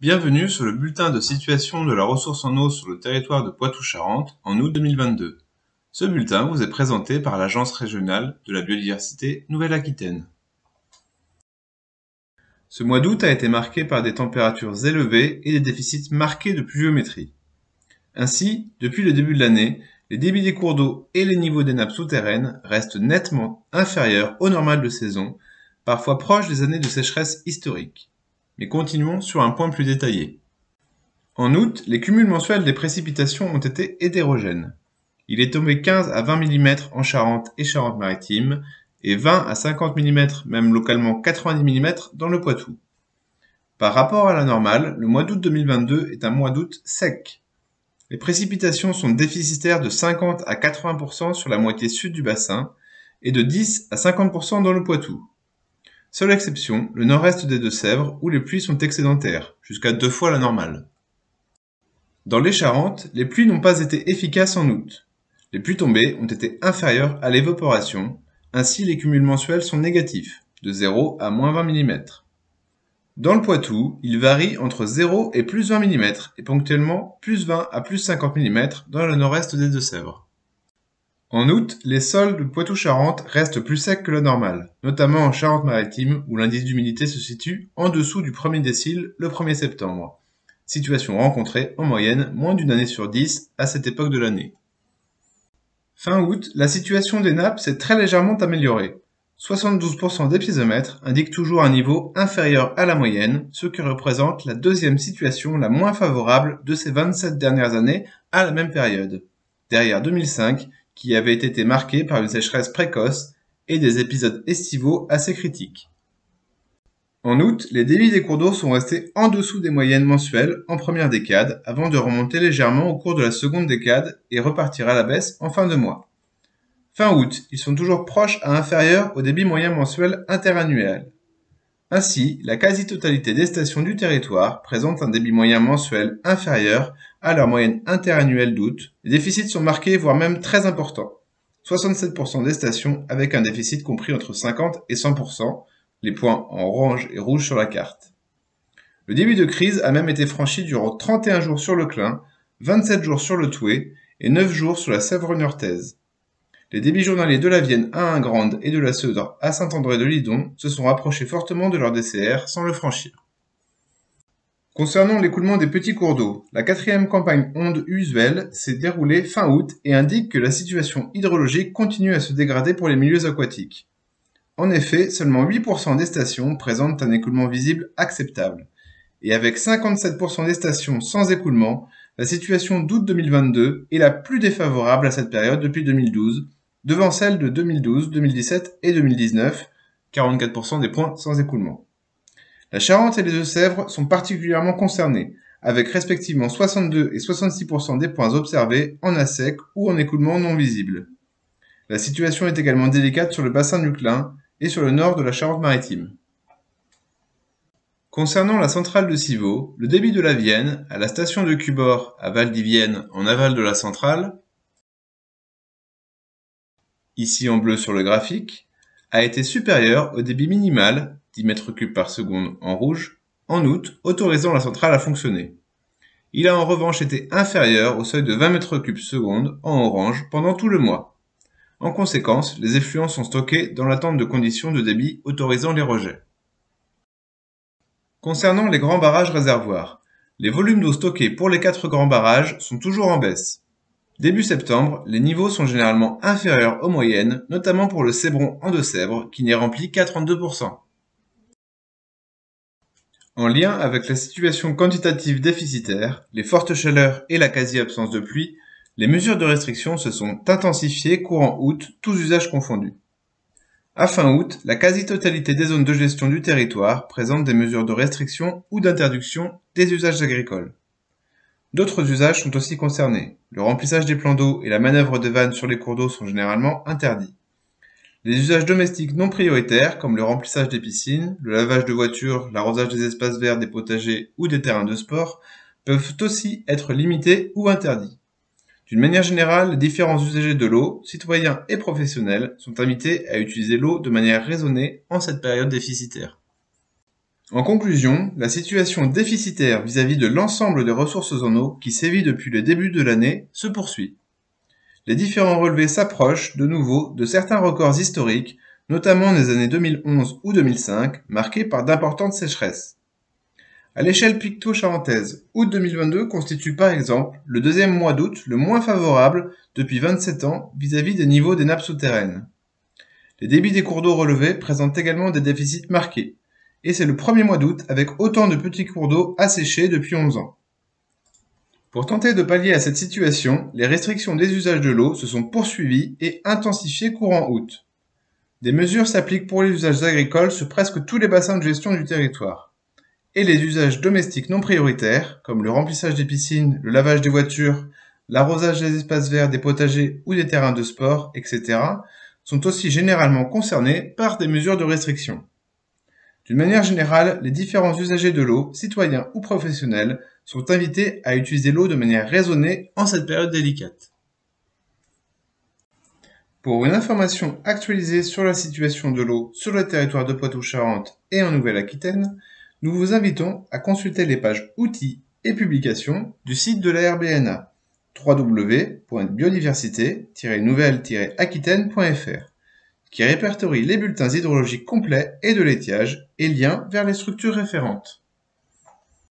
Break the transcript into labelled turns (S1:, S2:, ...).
S1: Bienvenue sur le bulletin de situation de la ressource en eau sur le territoire de Poitou-Charentes en août 2022. Ce bulletin vous est présenté par l'Agence régionale de la biodiversité Nouvelle-Aquitaine. Ce mois d'août a été marqué par des températures élevées et des déficits marqués de pluviométrie. Ainsi, depuis le début de l'année, les débits des cours d'eau et les niveaux des nappes souterraines restent nettement inférieurs au normal de saison, parfois proches des années de sécheresse historique. Mais continuons sur un point plus détaillé. En août, les cumuls mensuels des précipitations ont été hétérogènes. Il est tombé 15 à 20 mm en Charente et Charente-Maritime et 20 à 50 mm, même localement 90 mm dans le Poitou. Par rapport à la normale, le mois d'août 2022 est un mois d'août sec. Les précipitations sont déficitaires de 50 à 80% sur la moitié sud du bassin et de 10 à 50% dans le Poitou. Seule exception, le nord-est des Deux-Sèvres où les pluies sont excédentaires, jusqu'à deux fois la normale. Dans les Charentes, les pluies n'ont pas été efficaces en août. Les pluies tombées ont été inférieures à l'évaporation, ainsi les cumuls mensuels sont négatifs, de 0 à moins 20 mm. Dans le Poitou, il varie entre 0 et plus 20 mm et ponctuellement plus 20 à plus 50 mm dans le nord-est des Deux-Sèvres. En août, les sols de Poitou-Charentes restent plus secs que le normal, notamment en Charente-Maritime où l'indice d'humidité se situe en dessous du premier décile le 1er septembre. Situation rencontrée en moyenne moins d'une année sur dix à cette époque de l'année. Fin août, la situation des nappes s'est très légèrement améliorée. 72% des piézomètres indiquent toujours un niveau inférieur à la moyenne, ce qui représente la deuxième situation la moins favorable de ces 27 dernières années à la même période. Derrière 2005 qui avait été marqué par une sécheresse précoce et des épisodes estivaux assez critiques. En août, les débits des cours d'eau sont restés en dessous des moyennes mensuelles en première décade avant de remonter légèrement au cours de la seconde décade et repartir à la baisse en fin de mois. Fin août, ils sont toujours proches à inférieurs au débit moyen mensuel interannuel. Ainsi, la quasi-totalité des stations du territoire présente un débit moyen mensuel inférieur à leur moyenne interannuelle d'août. Les déficits sont marqués, voire même très importants. 67% des stations avec un déficit compris entre 50 et 100%, les points en orange et rouge sur la carte. Le début de crise a même été franchi durant 31 jours sur le Clin, 27 jours sur le Toué et 9 jours sur la Sèvre-Niortaise. Les débits journaliers de la Vienne à Ingrande et de la Seudre à Saint-André-de-Lidon se sont rapprochés fortement de leur DCR sans le franchir. Concernant l'écoulement des petits cours d'eau, la quatrième campagne onde usuelle s'est déroulée fin août et indique que la situation hydrologique continue à se dégrader pour les milieux aquatiques. En effet, seulement 8% des stations présentent un écoulement visible acceptable, et avec 57% des stations sans écoulement, la situation d'août 2022 est la plus défavorable à cette période depuis 2012, devant celle de 2012, 2017 et 2019, 44% des points sans écoulement. La Charente et les Deux-Sèvres sont particulièrement concernés, avec respectivement 62 et 66% des points observés en ASEC ou en écoulement non visible. La situation est également délicate sur le bassin du Clin et sur le nord de la Charente-Maritime. Concernant la centrale de Civaux, le débit de la Vienne, à la station de Cubor à Valdivienne en aval de la centrale, ici en bleu sur le graphique, a été supérieur au débit minimal, 10 m3 par seconde en rouge, en août, autorisant la centrale à fonctionner. Il a en revanche été inférieur au seuil de 20 m3 seconde en orange pendant tout le mois. En conséquence, les effluents sont stockés dans l'attente de conditions de débit autorisant les rejets. Concernant les grands barrages réservoirs, les volumes d'eau stockés pour les quatre grands barrages sont toujours en baisse. Début septembre, les niveaux sont généralement inférieurs aux moyennes, notamment pour le Cébron en Deux-Sèvres qui n'est rempli qu'à 32%. En lien avec la situation quantitative déficitaire, les fortes chaleurs et la quasi-absence de pluie, les mesures de restriction se sont intensifiées courant août, tous usages confondus. À fin août, la quasi-totalité des zones de gestion du territoire présentent des mesures de restriction ou d'interdiction des usages agricoles. D'autres usages sont aussi concernés. Le remplissage des plans d'eau et la manœuvre de vannes sur les cours d'eau sont généralement interdits. Les usages domestiques non prioritaires, comme le remplissage des piscines, le lavage de voitures, l'arrosage des espaces verts, des potagers ou des terrains de sport, peuvent aussi être limités ou interdits. D'une manière générale, les différents usagers de l'eau, citoyens et professionnels, sont invités à utiliser l'eau de manière raisonnée en cette période déficitaire. En conclusion, la situation déficitaire vis-à-vis de l'ensemble des ressources en eau qui sévit depuis le début de l'année se poursuit. Les différents relevés s'approchent de nouveau de certains records historiques, notamment des années 2011 ou 2005, marqués par d'importantes sécheresses. À l'échelle picto-charentaise, août 2022 constitue par exemple le deuxième mois d'août le moins favorable depuis 27 ans vis-à-vis -vis des niveaux des nappes souterraines. Les débits des cours d'eau relevés présentent également des déficits marqués, et c'est le premier mois d'août avec autant de petits cours d'eau asséchés depuis 11 ans. Pour tenter de pallier à cette situation, les restrictions des usages de l'eau se sont poursuivies et intensifiées courant août. Des mesures s'appliquent pour les usages agricoles sur presque tous les bassins de gestion du territoire et les usages domestiques non prioritaires, comme le remplissage des piscines, le lavage des voitures, l'arrosage des espaces verts, des potagers ou des terrains de sport, etc., sont aussi généralement concernés par des mesures de restriction. D'une manière générale, les différents usagers de l'eau, citoyens ou professionnels, sont invités à utiliser l'eau de manière raisonnée en cette période délicate. Pour une information actualisée sur la situation de l'eau sur le territoire de Poitou-Charentes et en Nouvelle-Aquitaine, nous vous invitons à consulter les pages outils et publications du site de la RBNA www.biodiversité-nouvelle-aquitaine.fr qui répertorie les bulletins hydrologiques complets et de l'étiage et liens vers les structures référentes.